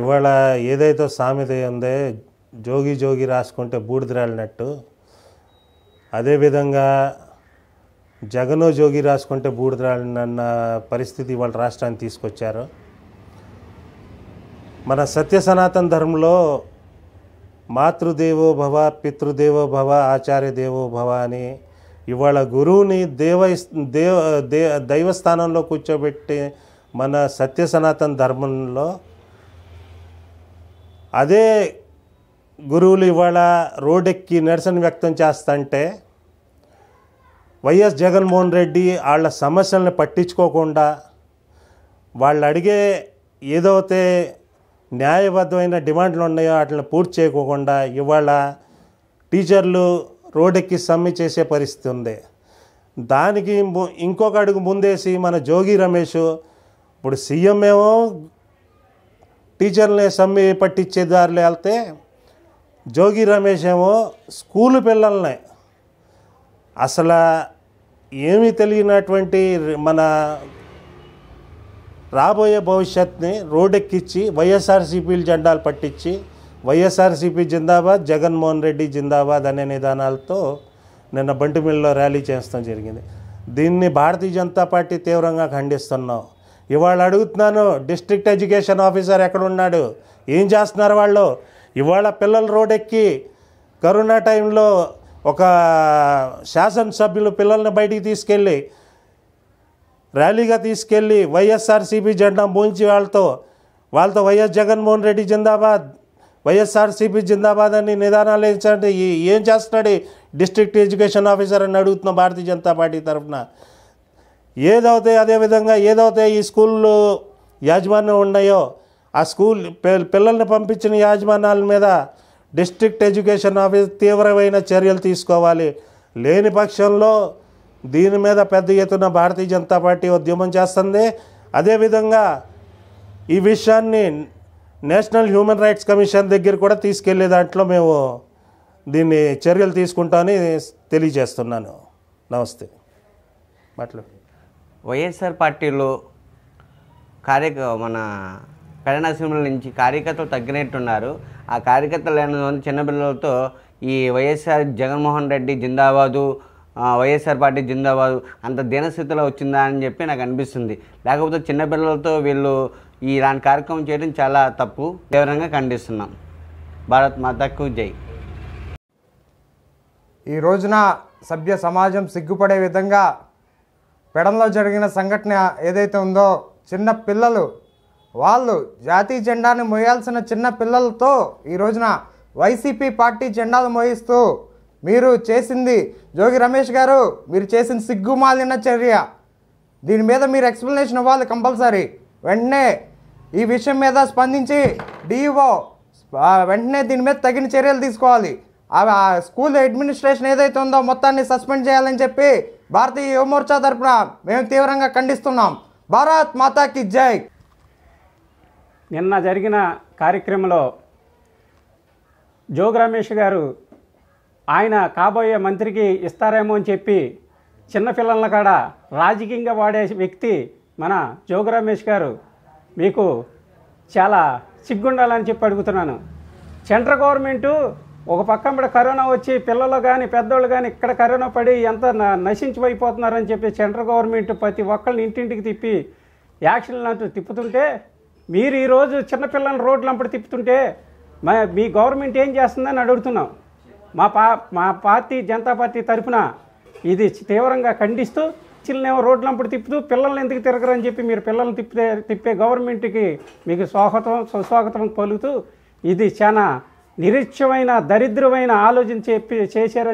ఇవాళ ఏదైతే సామెత ఉందే జోగి జోగి రాసుకుంటే బూడిదరాలినట్టు అదేవిధంగా జగనో జోగి రాసుకుంటే బూడిదరాలినన్న పరిస్థితి ఇవాళ రాష్ట్రాన్ని తీసుకొచ్చారు మన సత్య సనాతన ధర్మంలో మాతృదేవో భవ పితృదేవో భవ ఆచార్య దేవో భవ అని ఇవాళ గురువుని దేవ దేవ దైవస్థానంలో కూర్చోబెట్టి మన సత్య సనాతన ధర్మంలో అదే గురువులు ఇవాళ రోడెక్కి నిరసన వ్యక్తం చేస్తంటే వైఎస్ జగన్మోహన్ రెడ్డి వాళ్ళ సమస్యలను పట్టించుకోకుండా వాళ్ళు అడిగే ఏదైతే న్యాయబద్ధమైన డిమాండ్లు ఉన్నాయో వాటిని పూర్తి చేయకోకుండా ఇవాళ టీచర్లు రోడ్డెక్కి సమ్మె చేసే పరిస్థితి ఉంది దానికి ఇంకొక అడుగు ముందేసి మన జోగి రమేష్ ఇప్పుడు సీఎం ఏమో టీచర్లని సమ్మె పట్టించే దారిలో వెళ్తే జోగి రమేష్ ఏమో స్కూల్ పిల్లల్ని అసలు ఏమీ తెలియనటువంటి మన రాబోయే భవిష్యత్ని రోడెక్కిచ్చి వైఎస్ఆర్సీపీలు జెండాలు పట్టించి వైఎస్ఆర్సీపీ జిందాబాద్ జగన్మోహన్ రెడ్డి జిందాబాద్ అనే నిదానాలతో నిన్న బంటిమిల్లో ర్యాలీ చేస్తాం జరిగింది దీన్ని భారతీయ జనతా పార్టీ తీవ్రంగా ఖండిస్తున్నాం ఇవాళ అడుగుతున్నాను డిస్ట్రిక్ట్ ఎడ్యుకేషన్ ఆఫీసర్ ఎక్కడున్నాడు ఏం చేస్తున్నారు వాళ్ళు ఇవాళ పిల్లలు రోడెక్కి కరోనా టైంలో ఒక శాసనసభ్యులు పిల్లల్ని బయటికి తీసుకెళ్ళి ర్యాలీగా తీసుకెళ్ళి వైఎస్ఆర్సీపీ జెండా మూంచి వాళ్ళతో వాళ్ళతో వైఎస్ జగన్మోహన్ రెడ్డి జిందాబాద్ వైఎస్ఆర్సీపీ జిందాబాద్ అని నిదానాలు ఏంటంటే ఏం చేస్తున్నాడు డిస్ట్రిక్ట్ ఎడ్యుకేషన్ ఆఫీసర్ అని అడుగుతున్నాం భారతీయ జనతా పార్టీ తరఫున ఏదైతే అదేవిధంగా ఏదైతే ఈ స్కూళ్ళు యాజమాన్యం ఉన్నాయో ఆ స్కూల్ పిల్లల్ని పంపించిన యాజమాన్యాల మీద డిస్ట్రిక్ట్ ఎడ్యుకేషన్ ఆఫీస్ తీవ్రమైన చర్యలు తీసుకోవాలి లేని పక్షంలో దీని మీద పెద్ద ఎత్తున భారతీయ జనతా పార్టీ ఉద్యమం చేస్తుంది అదేవిధంగా ఈ విషయాన్ని నేషనల్ హ్యూమన్ రైట్స్ కమిషన్ దగ్గర కూడా తీసుకెళ్లే దాంట్లో మేము దీన్ని చర్యలు తీసుకుంటామని తెలియజేస్తున్నాను నమస్తే మాట్లాడు వైఎస్ఆర్ పార్టీలో కార్యక మన కరణాశ్రమం నుంచి కార్యకర్తలు తగ్గినట్టున్నారు ఆ కార్యకర్తలు చిన్నపిల్లలతో ఈ వైఎస్ఆర్ జగన్మోహన్ రెడ్డి జిందాబాదు వైఎస్ఆర్ పార్టీ జిందాబాద్ అంత దీనస్థితిలో వచ్చిందా అని చెప్పి నాకు అనిపిస్తుంది లేకపోతే చిన్నపిల్లలతో వీళ్ళు ఇలాంటి కార్యక్రమం చేయడం చాలా తప్పు తీవ్రంగా ఖండిస్తున్నాం భారత్ మాతకు జై ఈ రోజున సభ్య సమాజం సిగ్గుపడే విధంగా పెడంలో జరిగిన సంఘటన ఏదైతే ఉందో చిన్న పిల్లలు వాళ్ళు జాతీయ జెండాను మోయాల్సిన చిన్న పిల్లలతో ఈ రోజున వైసీపీ పార్టీ జెండాలు మోయిస్తూ మీరు చేసింది జోగి రమేష్ గారు మీరు చేసిన సిగ్గుమాలిన చర్య దీని మీద మీరు ఎక్స్ప్లెనేషన్ ఇవ్వాలి కంపల్సరీ వెంటనే ఈ విషయం మీద స్పందించి డిఓ వెంటనే దీని మీద తగిన చర్యలు తీసుకోవాలి ఆ స్కూల్ అడ్మినిస్ట్రేషన్ ఏదైతే ఉందో మొత్తాన్ని సస్పెండ్ చేయాలని చెప్పి భారతీయ యువమోర్చా తరఫున మేము తీవ్రంగా ఖండిస్తున్నాం భారత్ మాతాకి జై నిన్న జరిగిన కార్యక్రమంలో జోగ్ రమేష్ గారు ఆయన కాబోయే మంత్రికి ఇస్తారేమో అని చెప్పి చిన్నపిల్లల కాడ రాజకీయంగా వాడే వ్యక్తి మన జోగ్ రమేష్ గారు మీకు చాలా సిగ్గుండాలని చెప్పి అడుగుతున్నాను సెంట్రల్ గవర్నమెంటు ఒక పక్క కూడా కరోనా వచ్చి పిల్లలు కానీ పెద్దవాళ్ళు కానీ ఇక్కడ కరోనా పడి ఎంత నశించిపోయిపోతున్నారని చెప్పి సెంట్రల్ గవర్నమెంట్ ప్రతి ఒక్కరిని ఇంటింటికి తిప్పి యాక్షన్లు అంటూ తిప్పుతుంటే మీరు ఈరోజు చిన్నపిల్లలను రోడ్లు అంపటి తిప్పుతుంటే మా మీ గవర్నమెంట్ ఏం చేస్తుందని అడుగుతున్నాం మా పా మా పార్టీ జనతా పార్టీ తరఫున ఇది తీవ్రంగా ఖండిస్తూ చిన్నేమో రోడ్లు అంపటి తిప్పుతూ పిల్లల్ని ఎందుకు తిరగరని చెప్పి మీరు పిల్లల్ని తిప్పితే తిప్పే గవర్నమెంట్కి మీకు స్వాగతం సుస్వాగతం పలుకుతూ ఇది చాలా నిరీక్షమైన దరిద్రమైన ఆలోచన చెప్పి చేశారని